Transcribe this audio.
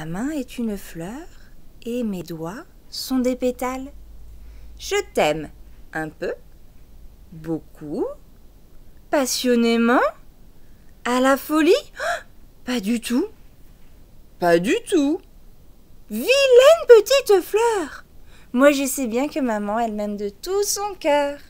Ma main est une fleur et mes doigts sont des pétales. Je t'aime un peu, beaucoup, passionnément, à la folie oh, Pas du tout. Pas du tout. Vilaine petite fleur Moi je sais bien que maman elle m'aime de tout son cœur.